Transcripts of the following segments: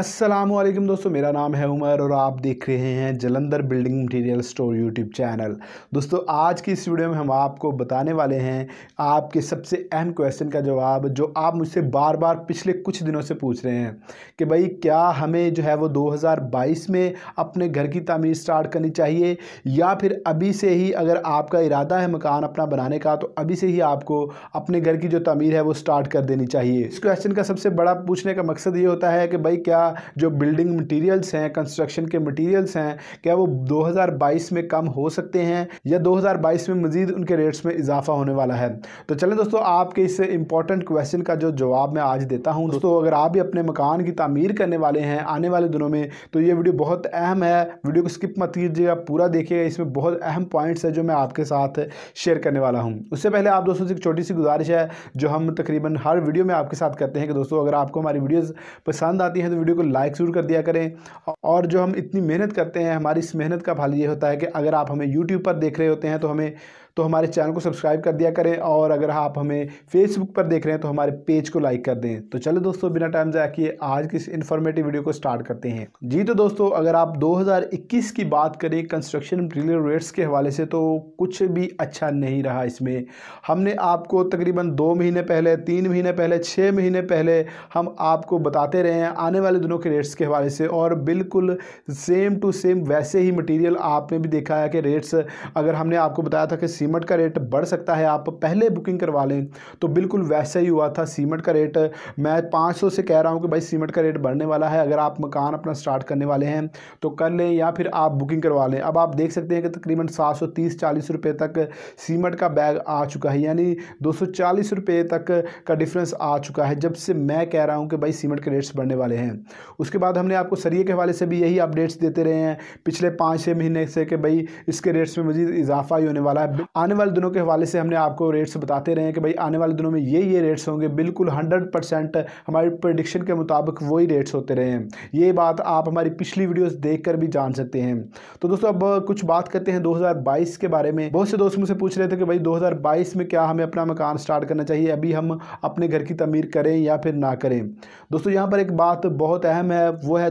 असलम दोस्तों मेरा नाम है उमर और आप देख रहे हैं Jalandhar building material store YouTube channel दोस्तों आज की इस वीडियो में हम आपको बताने वाले हैं आपके सबसे अहम क्वेश्चन का जवाब जो आप मुझसे बार बार पिछले कुछ दिनों से पूछ रहे हैं कि भाई क्या हमें जो है वो 2022 में अपने घर की तमीर स्टार्ट करनी चाहिए या फिर अभी से ही अगर आपका इरादा है मकान अपना बनाने का तो अभी से ही आपको अपने घर की जो तमीर है वो स्टार्ट कर देनी चाहिए इस क्वेश्चन का सबसे बड़ा पूछने का मकसद ये होता है कि भाई क्या जो बिल्डिंग मटेरियल्स हैं कंस्ट्रक्शन के मटेरियल्स हैं क्या वो 2022 में कम हो सकते हैं या 2022 में मज़ीद उनके रेट्स में इजाफा होने वाला है तो चलें दोस्तों आपके इस इंपॉर्टेंट क्वेश्चन का जो जवाब मैं आज देता हूँ दोस्तों अगर आप भी अपने मकान की तमीर करने वाले हैं आने वाले दिनों में तो ये वीडियो बहुत अहम है वीडियो को स्किप मत कीजिएगा पूरा देखिएगा इसमें बहुत अहम पॉइंट्स है जो मैं आपके साथ शेयर करने वाला हूँ उससे पहले आप दोस्तों से एक छोटी सी गुजारिश है जो हम तकरीबन हर वीडियो में आपके साथ करते हैं कि दोस्तों अगर आपको हमारी वीडियोज़ पसंद आती हैं तो वीडियो वीडियो को लाइक जरूर कर दिया करें और जो हम इतनी मेहनत करते हैं हमारी इस मेहनत का फल ये होता है कि अगर आप हमें यूट्यूब पर देख रहे होते हैं तो हमें तो हमारे चैनल को सब्सक्राइब कर दिया करें और अगर आप हमें फेसबुक पर देख रहे हैं तो हमारे पेज को लाइक कर दें तो चलो दोस्तों बिना टाइम जाया किए आज की इस इन्फॉर्मेटिव वीडियो को स्टार्ट करते हैं जी तो दोस्तों अगर आप 2021 की बात करें कंस्ट्रक्शन मटीरियल रेट्स के हवाले से तो कुछ भी अच्छा नहीं रहा इसमें हमने आपको तकरीबन दो महीने पहले तीन महीने पहले छः महीने पहले हम आपको बताते रहे हैं आने वाले दिनों के रेट्स के हवाले से और बिल्कुल सेम टू सेम वैसे ही मटीरियल आपने भी देखा है कि रेट्स अगर हमने आपको बताया था कि सीमेंट का रेट बढ़ सकता है आप पहले बुकिंग करवा लें तो बिल्कुल वैसे ही हुआ था सीमेंट का रेट मैं 500 से कह रहा हूँ कि भाई सीमेंट का रेट बढ़ने वाला है अगर आप मकान अपना स्टार्ट करने वाले हैं तो कर लें या फिर आप बुकिंग करवा लें अब आप देख सकते हैं कि तकरीबन सात सौ रुपये तक सीमेंट का बैग आ चुका है यानी दो रुपये तक का डिफरेंस आ चुका है जब से मैं कह रहा हूँ कि भाई सीमेंट के रेट्स बढ़ने वाले हैं उसके बाद हमने आपको सरिये के हवाले से भी यही अपडेट्स देते रहे हैं पिछले पाँच छः महीने से कि भाई इसके रेट्स में मजीद इजाफा ही होने वाला है आने वाले दिनों के हवाले से हमने आपको रेट्स बताते रहे हैं कि भाई आने वाले दिनों में ये ये रेट्स होंगे बिल्कुल हंड्रेड परसेंट हमारे प्रडिक्शन के मुताबिक वही रेट्स होते रहे हैं ये बात आप हमारी पिछली वीडियोस देखकर भी जान सकते हैं तो दोस्तों अब कुछ बात करते हैं 2022 के बारे में बहुत से दोस्त मुझसे पूछ रहे थे कि भाई बाईस में क्या हमें अपना मकान स्टार्ट करना चाहिए अभी हम अपने घर की तमीर करें या फिर ना करें दोस्तों यहाँ पर एक बात बहुत अहम है वो है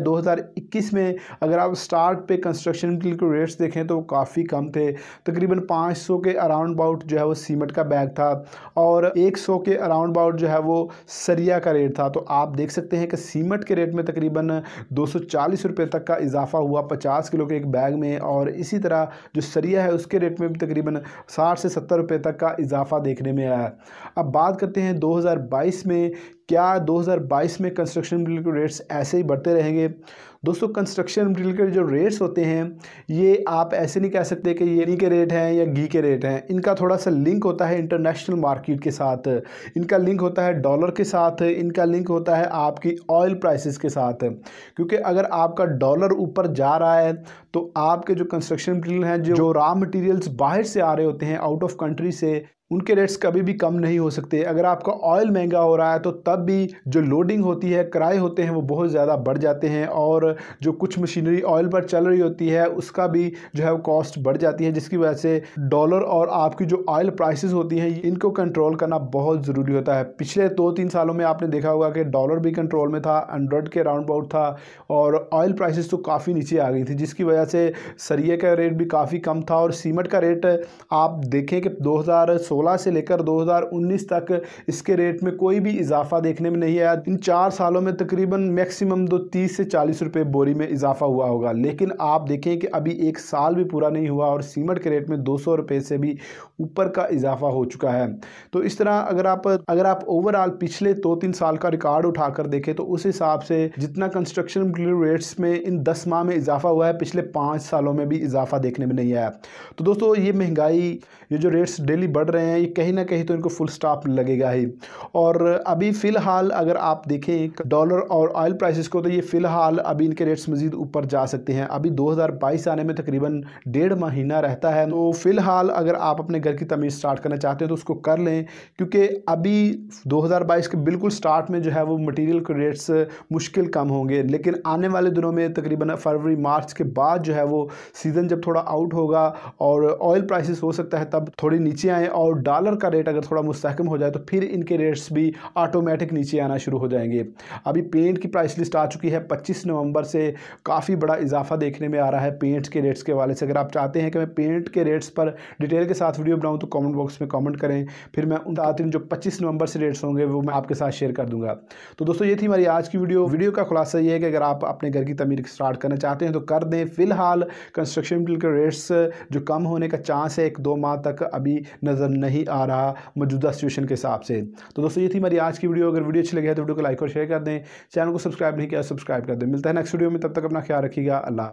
इक्कीस में अगर आप स्टार्ट पे कंस्ट्रक्शन के रेट्स देखें तो काफ़ी कम थे तकरीबन पाँच के के अराउंड बाउट जो है वो सीमेंट का बैग था और 100 के अराउंड बाउट जो है वो सरिया का रेट था तो आप देख सकते हैं कि सीमेंट के रेट में तकरीबन दो रुपए तक का इजाफा हुआ पचास किलो के एक बैग में और इसी तरह जो सरिया है उसके रेट में भी तकरीबन साठ से सत्तर रुपये तक का इजाफा देखने में आया अब बात करते हैं 2022 में क्या 2022 में कंस्ट्रक्शन रिलेटेड रेट्स ऐसे ही बढ़ते रहेंगे दोस्तों कंस्ट्रक्शन रिलेटेड जो रेट्स होते हैं ये आप ऐसे नहीं कह सकते कि ये के रेट हैं या घी के रेट हैं इनका थोड़ा सा लिंक होता है इंटरनेशनल मार्केट के साथ इनका लिंक होता है डॉलर के साथ इनका लिंक होता है आपकी ऑयल प्राइसिस के साथ क्योंकि अगर आपका डॉलर ऊपर जा रहा है तो आपके जो कंस्ट्रक्शन मटेरियल हैं जो, जो रॉ मटेरियल्स बाहर से आ रहे होते हैं आउट ऑफ कंट्री से उनके रेट्स कभी भी कम नहीं हो सकते अगर आपका ऑयल महंगा हो रहा है तो तब भी जो लोडिंग होती है किराए होते हैं वो बहुत ज़्यादा बढ़ जाते हैं और जो कुछ मशीनरी ऑयल पर चल रही होती है उसका भी जो है वो कॉस्ट बढ़ जाती है जिसकी वजह से डॉलर और आपकी जो ऑयल प्राइसेस होती हैं इनको कंट्रोल करना बहुत ज़रूरी होता है पिछले दो तीन सालों में आपने देखा होगा कि डॉलर भी कंट्रोल में था हंड्रेड के राउंड अबाउट था और ऑयल प्राइसिस तो काफ़ी नीचे आ गई थी जिसकी वजह वजह से सरिये का रेट भी काफ़ी कम था और सीमेंट का रेट आप देखें कि 2016 से लेकर 2019 तक इसके रेट में कोई भी इजाफा देखने में नहीं आया इन चार सालों में तकरीबन मैक्सिमम दो 30 से 40 रुपए बोरी में इजाफा हुआ होगा लेकिन आप देखें कि अभी एक साल भी पूरा नहीं हुआ और सीमेंट के रेट में दो सौ से भी ऊपर का इजाफा हो चुका है तो इस तरह अगर आप अगर आप ओवरऑल पिछले दो तो तीन साल का रिकॉर्ड उठाकर देखें तो उस हिसाब से जितना कंस्ट्रक्शन रेट्स में इन दस माह में इजाफा हुआ है पिछले पाँच सालों में भी इजाफा देखने में नहीं आया तो दोस्तों ये महंगाई ये जो रेट्स डेली बढ़ रहे हैं ये कहीं ना कहीं तो इनको फुल स्टॉप लगेगा ही और अभी फ़िलहाल अगर आप देखें डॉलर और ऑयल प्राइसेस को तो ये फ़िलहाल अभी इनके रेट्स मज़ीद ऊपर जा सकते हैं अभी 2022 आने में तकरीबन डेढ़ महीना रहता है तो फ़िलहाल अगर आप अपने घर की तमीज़ स्टार्ट करना चाहते हैं तो उसको कर लें क्योंकि अभी बाईस के बिल्कुल स्टार्ट में जो है वो मटीरियल के रेट्स मुश्किल कम होंगे लेकिन आने वाले दिनों में तकरीबन फरवरी मार्च के बाद बाद जो है वो सीज़न जब थोड़ा आउट होगा और ऑयल प्राइसेस हो सकता है तब थोड़ी नीचे आए और डॉलर का रेट अगर थोड़ा मुस्तकम हो जाए तो फिर इनके रेट्स भी ऑटोमेटिक नीचे आना शुरू हो जाएंगे अभी पेंट की प्राइस लिस्ट आ चुकी है पच्चीस नवंबर से काफ़ी बड़ा इजाफा देखने में आ रहा है पेंट के रेट्स के हवाले से अगर आप चाहते हैं कि मैं पेंट के रेट्स पर डिटेल के साथ वीडियो बनाऊँ तो कॉमेंट बॉक्स में कॉमेंट करें फिर मैं उन आतिन जो पच्चीस नवंबर से रेट्स होंगे वो मैं आपके साथ शेयर कर दूंगा तो दोस्तों ये थी हमारी आज की वीडियो वीडियो का खुलासा ये है कि अगर आप अपने घर की तमीर स्टार्ट करना चाहते हैं तो कर दें फिल फ़िलहाल कंस्ट्रक्शन मटीरियल के रेट्स जो कम होने का चांस है एक दो माह तक अभी नज़र नहीं आ रहा मौजूदा सिचुएशन के हिसाब से तो दोस्तों ये थी मेरी आज की वीडियो अगर वीडियो अच्छी लगी है तो वीडियो को लाइक और शेयर कर दें चैनल को सब्सक्राइब नहीं किया सब्सक्राइब कर दें मिलता है नेक्स्ट वीडियो में तब तक अपना ख्याल रखिएगा अल्लाह